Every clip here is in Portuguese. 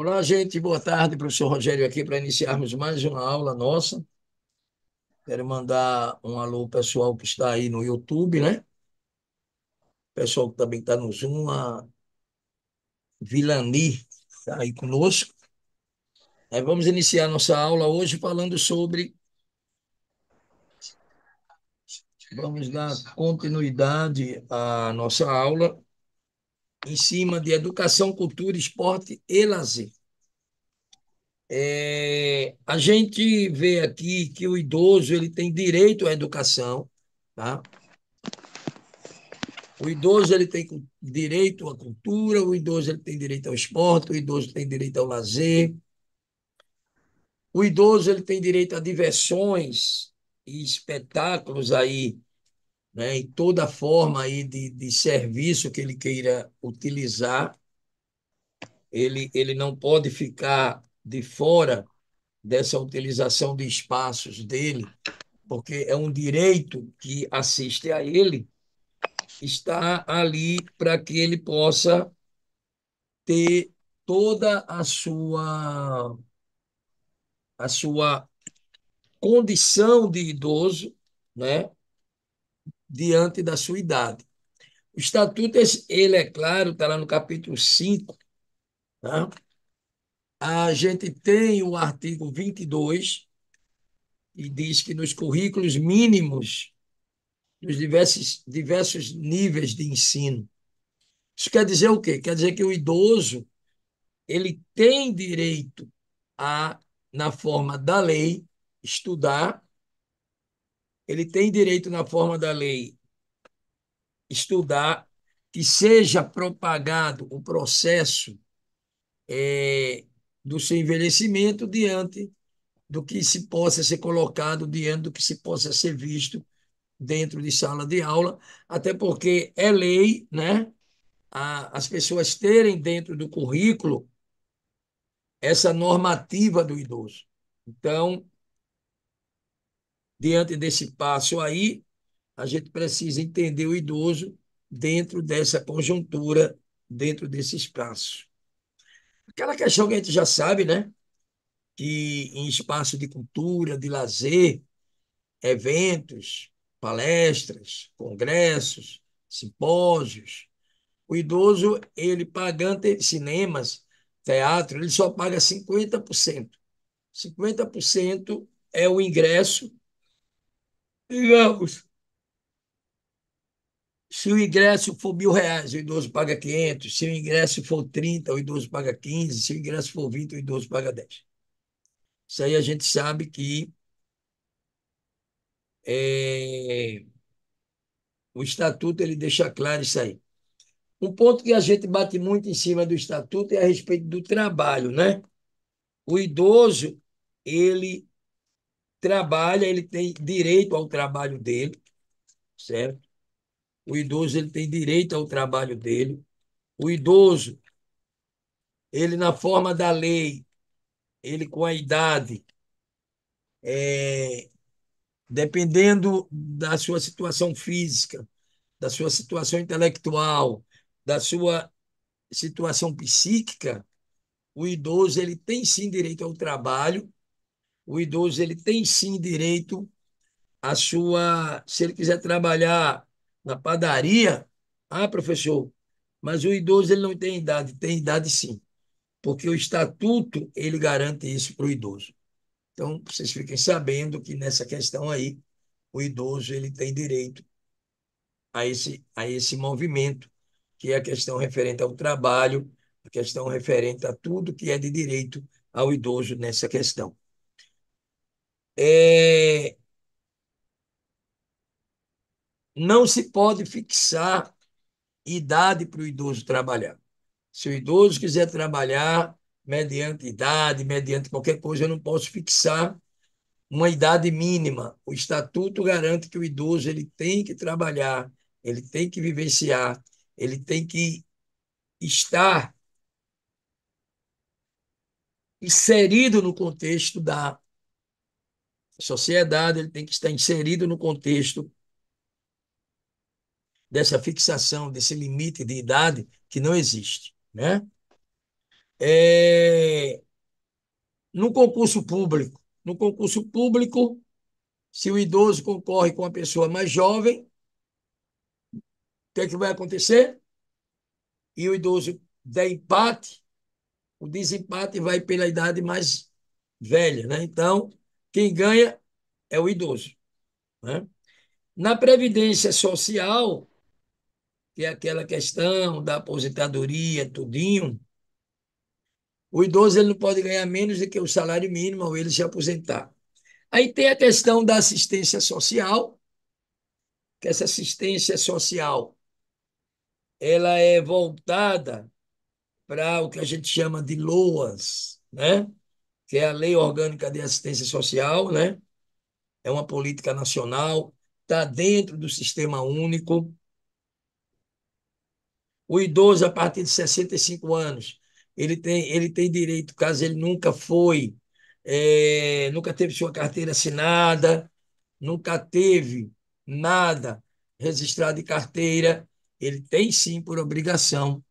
Olá, gente. Boa tarde, para o senhor Rogério aqui para iniciarmos mais uma aula nossa. Quero mandar um alô pessoal que está aí no YouTube, né? Pessoal que também está no Zoom, a Vilani está aí conosco. É, vamos iniciar nossa aula hoje falando sobre. Vamos dar continuidade à nossa aula em cima de educação, cultura, esporte e lazer. É, a gente vê aqui que o idoso ele tem direito à educação, tá? O idoso ele tem direito à cultura, o idoso ele tem direito ao esporte, o idoso tem direito ao lazer. O idoso ele tem direito a diversões e espetáculos aí né, toda forma aí de, de serviço que ele queira utilizar, ele, ele não pode ficar de fora dessa utilização de espaços dele, porque é um direito que assiste a ele, está ali para que ele possa ter toda a sua a sua condição de idoso, né? diante da sua idade. O estatuto, ele é claro, está lá no capítulo 5. Tá? A gente tem o artigo 22, e diz que nos currículos mínimos dos diversos, diversos níveis de ensino. Isso quer dizer o quê? Quer dizer que o idoso ele tem direito a, na forma da lei, estudar ele tem direito, na forma da lei, estudar que seja propagado o processo é, do seu envelhecimento diante do que se possa ser colocado, diante do que se possa ser visto dentro de sala de aula, até porque é lei, né? A, as pessoas terem dentro do currículo essa normativa do idoso. Então, Diante desse passo aí, a gente precisa entender o idoso dentro dessa conjuntura, dentro desse espaço. Aquela questão que a gente já sabe, né? Que em espaço de cultura, de lazer, eventos, palestras, congressos, simpósios, o idoso, ele pagando cinemas, teatro, ele só paga 50%. 50% é o ingresso Digamos, se o ingresso for mil reais, o idoso paga 500. Se o ingresso for 30, o idoso paga 15. Se o ingresso for 20, o idoso paga 10. Isso aí a gente sabe que é, o estatuto ele deixa claro isso aí. Um ponto que a gente bate muito em cima do estatuto é a respeito do trabalho, né? O idoso ele trabalha, ele tem direito ao trabalho dele, certo? O idoso ele tem direito ao trabalho dele. O idoso, ele na forma da lei, ele com a idade, é, dependendo da sua situação física, da sua situação intelectual, da sua situação psíquica, o idoso ele tem sim direito ao trabalho o idoso ele tem sim direito à sua. Se ele quiser trabalhar na padaria, ah, professor, mas o idoso ele não tem idade, tem idade sim, porque o estatuto ele garante isso para o idoso. Então, vocês fiquem sabendo que nessa questão aí, o idoso ele tem direito a esse, a esse movimento, que é a questão referente ao trabalho, a questão referente a tudo que é de direito ao idoso nessa questão é, não se pode fixar idade para o idoso trabalhar. Se o idoso quiser trabalhar mediante idade, mediante qualquer coisa, eu não posso fixar uma idade mínima. O estatuto garante que o idoso ele tem que trabalhar, ele tem que vivenciar, ele tem que estar inserido no contexto da sociedade, ele tem que estar inserido no contexto dessa fixação, desse limite de idade que não existe. Né? É... No concurso público, no concurso público, se o idoso concorre com a pessoa mais jovem, o que, é que vai acontecer? E o idoso der empate, o desempate vai pela idade mais velha. Né? Então, quem ganha é o idoso. Né? Na Previdência Social, que é aquela questão da aposentadoria, tudinho, o idoso ele não pode ganhar menos do que o salário mínimo ou ele se aposentar. Aí tem a questão da assistência social, que essa assistência social ela é voltada para o que a gente chama de LOAS, né? que é a Lei Orgânica de Assistência Social, né? É uma política nacional, está dentro do sistema único. O idoso, a partir de 65 anos, ele tem, ele tem direito, caso ele nunca foi, é, nunca teve sua carteira assinada, nunca teve nada registrado em carteira, ele tem sim por obrigação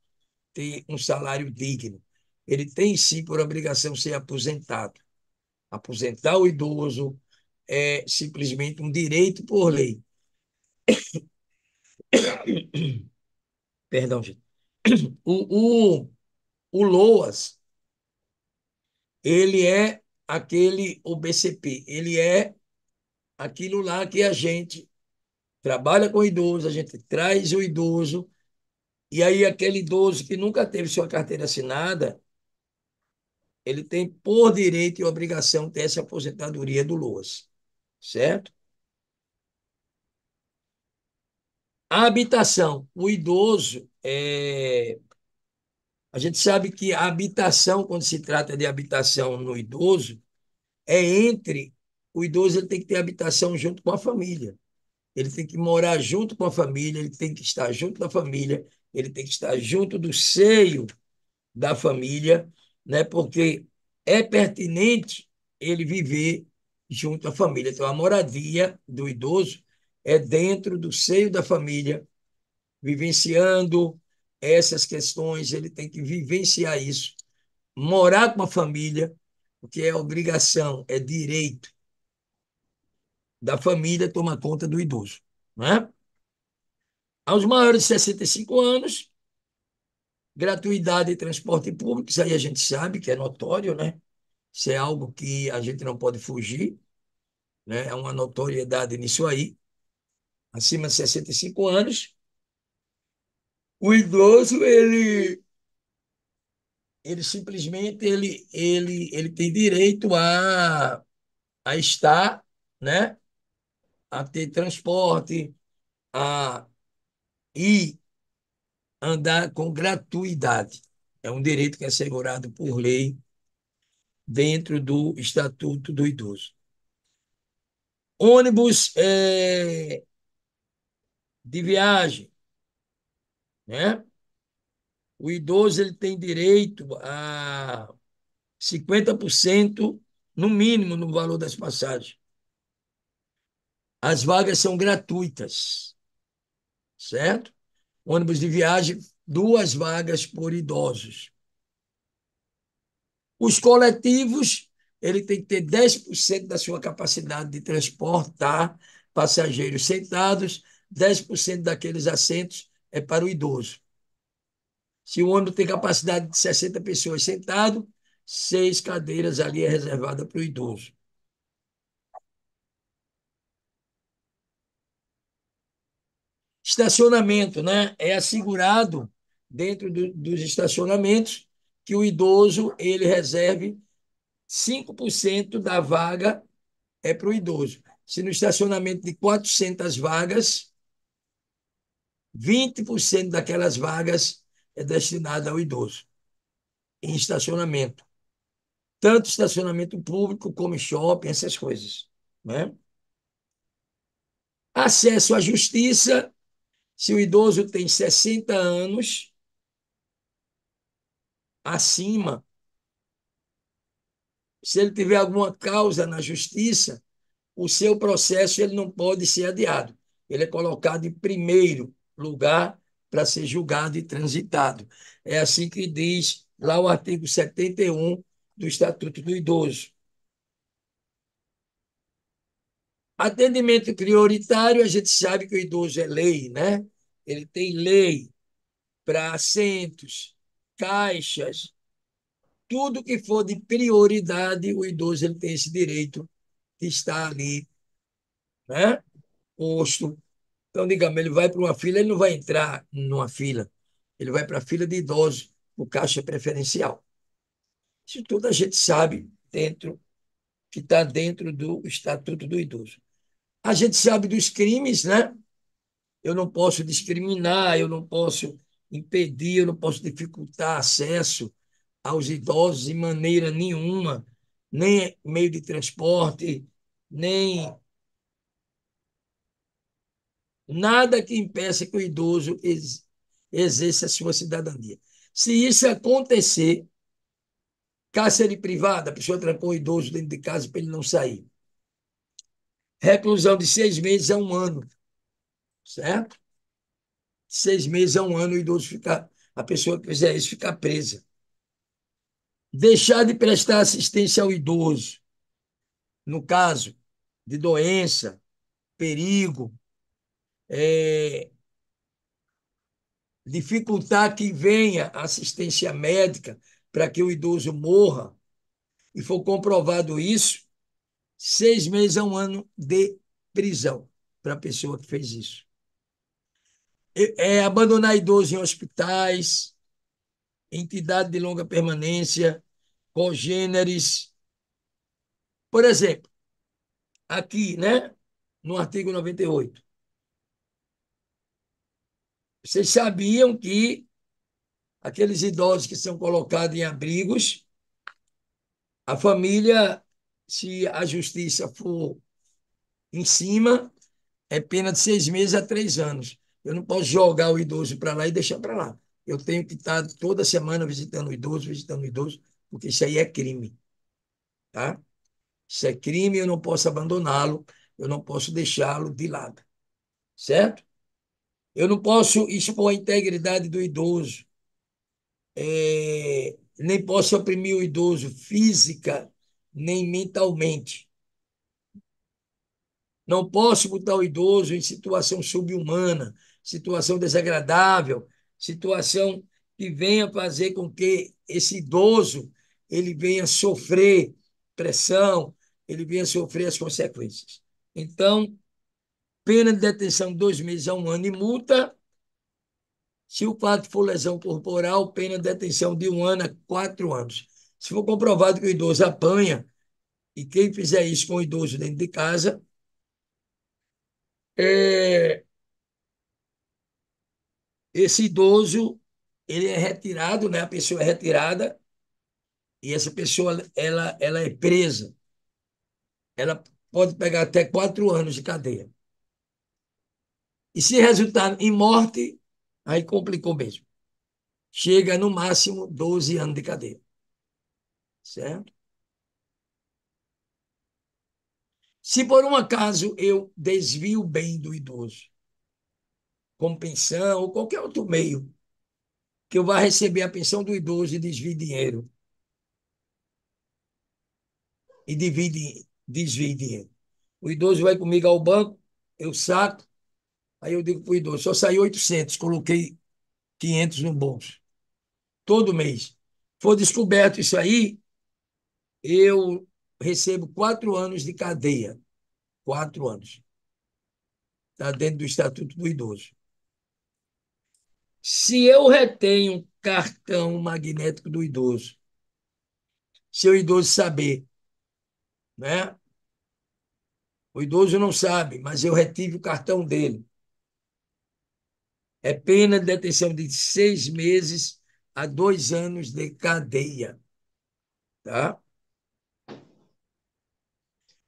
ter um salário digno ele tem sim por obrigação ser aposentado. Aposentar o idoso é simplesmente um direito por lei. Perdão, gente. O, o, o LOAS, ele é aquele, o BCP, ele é aquilo lá que a gente trabalha com o idoso, a gente traz o idoso, e aí aquele idoso que nunca teve sua carteira assinada, ele tem por direito e obrigação ter essa aposentadoria do LOAS, certo? A habitação, o idoso, é... a gente sabe que a habitação, quando se trata de habitação no idoso, é entre o idoso ele tem que ter habitação junto com a família, ele tem que morar junto com a família, ele tem que estar junto da família, ele tem que estar junto do seio da família né? porque é pertinente ele viver junto à família. Então, a moradia do idoso é dentro do seio da família, vivenciando essas questões, ele tem que vivenciar isso. Morar com a família, porque é obrigação, é direito da família tomar conta do idoso. Né? Aos maiores de 65 anos, Gratuidade de transporte público, isso aí a gente sabe que é notório, né? Isso é algo que a gente não pode fugir, né? É uma notoriedade nisso aí. Acima de 65 anos, o idoso ele ele simplesmente ele ele ele tem direito a a estar, né? A ter transporte, a ir andar com gratuidade. É um direito que é assegurado por lei dentro do Estatuto do Idoso. Ônibus é, de viagem, né? O idoso ele tem direito a 50% no mínimo no valor das passagens. As vagas são gratuitas, certo? ônibus de viagem, duas vagas por idosos. Os coletivos, ele tem que ter 10% da sua capacidade de transportar tá? passageiros sentados, 10% daqueles assentos é para o idoso. Se o ônibus tem capacidade de 60 pessoas sentado, seis cadeiras ali é reservada para o idoso. Estacionamento, né? É assegurado dentro do, dos estacionamentos que o idoso ele reserve 5% da vaga é para o idoso. Se no estacionamento de 400 vagas, 20% daquelas vagas é destinada ao idoso em estacionamento. Tanto estacionamento público como shopping, essas coisas. Né? Acesso à justiça, se o idoso tem 60 anos acima, se ele tiver alguma causa na justiça, o seu processo ele não pode ser adiado. Ele é colocado em primeiro lugar para ser julgado e transitado. É assim que diz lá o artigo 71 do Estatuto do Idoso. Atendimento prioritário, a gente sabe que o idoso é lei, né? Ele tem lei para assentos, caixas, tudo que for de prioridade, o idoso ele tem esse direito de estar ali, né? Posto. Então, digamos, ele vai para uma fila, ele não vai entrar numa fila, ele vai para a fila de idosos, o caixa preferencial. Isso tudo a gente sabe dentro, que está dentro do Estatuto do Idoso. A gente sabe dos crimes, né? Eu não posso discriminar, eu não posso impedir, eu não posso dificultar acesso aos idosos de maneira nenhuma, nem meio de transporte, nem nada que impeça que o idoso exerça a sua cidadania. Se isso acontecer, cárcere privada, a pessoa trancou o idoso dentro de casa para ele não sair. Reclusão de seis meses a um ano, certo? Seis meses a um ano o idoso ficar, a pessoa que fizer isso ficar presa. Deixar de prestar assistência ao idoso, no caso de doença, perigo, é, dificultar que venha assistência médica para que o idoso morra, e for comprovado isso, seis meses a um ano de prisão para a pessoa que fez isso. É abandonar idosos em hospitais, entidade de longa permanência, congêneres. Por exemplo, aqui, né, no artigo 98. Vocês sabiam que aqueles idosos que são colocados em abrigos, a família se a justiça for em cima, é pena de seis meses a três anos. Eu não posso jogar o idoso para lá e deixar para lá. Eu tenho que estar toda semana visitando o idoso, visitando o idoso, porque isso aí é crime. Tá? Isso é crime, eu não posso abandoná-lo, eu não posso deixá-lo de lado. Certo? Eu não posso expor a integridade do idoso. É, nem posso oprimir o idoso física nem mentalmente. Não posso botar o idoso em situação subhumana, situação desagradável, situação que venha fazer com que esse idoso ele venha sofrer pressão, ele venha sofrer as consequências. Então, pena de detenção dois meses a um ano e multa. Se o fato for lesão corporal, pena de detenção de um ano a quatro anos. Se for comprovado que o idoso apanha, e quem fizer isso com o idoso dentro de casa, é... esse idoso ele é retirado, né? a pessoa é retirada, e essa pessoa ela, ela é presa. Ela pode pegar até quatro anos de cadeia. E se resultar em morte, aí complicou mesmo. Chega no máximo 12 anos de cadeia certo? Se por um acaso eu desvio bem do idoso, com pensão ou qualquer outro meio, que eu vá receber a pensão do idoso e desvie dinheiro. E divide, desvie dinheiro. O idoso vai comigo ao banco, eu saco, aí eu digo para o idoso, só saiu 800, coloquei 500 no bolso. Todo mês. For descoberto isso aí, eu recebo quatro anos de cadeia. Quatro anos. Está dentro do Estatuto do Idoso. Se eu retenho cartão magnético do idoso, se o idoso saber, né? O idoso não sabe, mas eu retive o cartão dele. É pena de detenção de seis meses a dois anos de cadeia. Tá?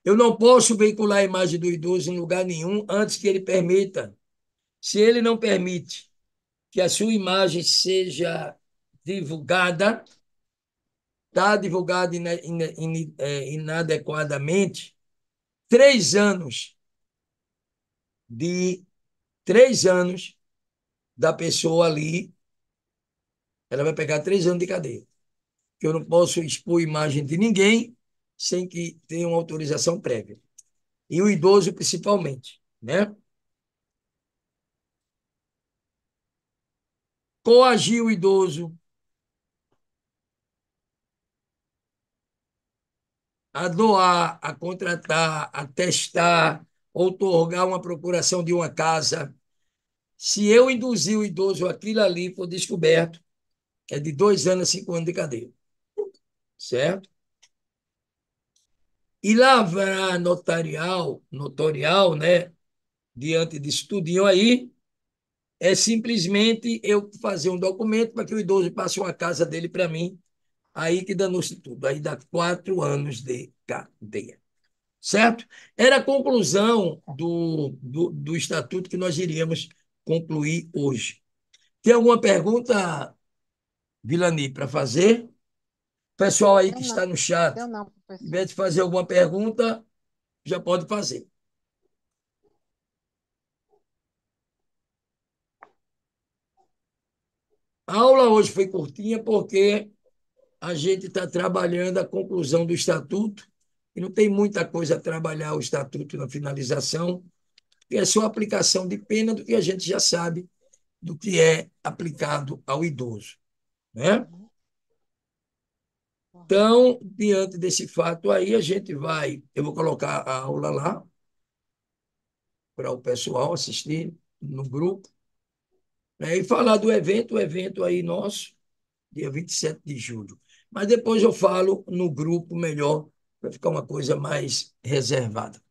Eu não posso veicular a imagem do idoso em lugar nenhum antes que ele permita. Se ele não permite que a sua imagem seja divulgada, está divulgada é, inadequadamente, três anos de três anos da pessoa ali, ela vai pegar três anos de cadeia. eu não posso expor imagem de ninguém sem que tenha uma autorização prévia. E o idoso, principalmente, né? Coagir o idoso. A doar, a contratar, a testar, outorgar uma procuração de uma casa. Se eu induzir o idoso aquilo ali, for descoberto, é de dois anos a cinco anos de cadeia. Certo? E lá haverá notarial, notorial, né, diante disso tudinho aí, é simplesmente eu fazer um documento para que o idoso passe uma casa dele para mim, aí que danou-se tudo, aí dá quatro anos de cadeia. Certo? Era a conclusão do, do, do estatuto que nós iríamos concluir hoje. Tem alguma pergunta, Vilani, para fazer? pessoal aí que está no chat, em vez de fazer alguma pergunta, já pode fazer. A aula hoje foi curtinha porque a gente está trabalhando a conclusão do estatuto e não tem muita coisa a trabalhar o estatuto na finalização, que é só aplicação de pena do que a gente já sabe do que é aplicado ao idoso, né? Uhum. Então, diante desse fato aí, a gente vai. Eu vou colocar a aula lá para o pessoal assistir no grupo. Né? E falar do evento, o evento aí nosso, dia 27 de julho. Mas depois eu falo no grupo melhor, para ficar uma coisa mais reservada.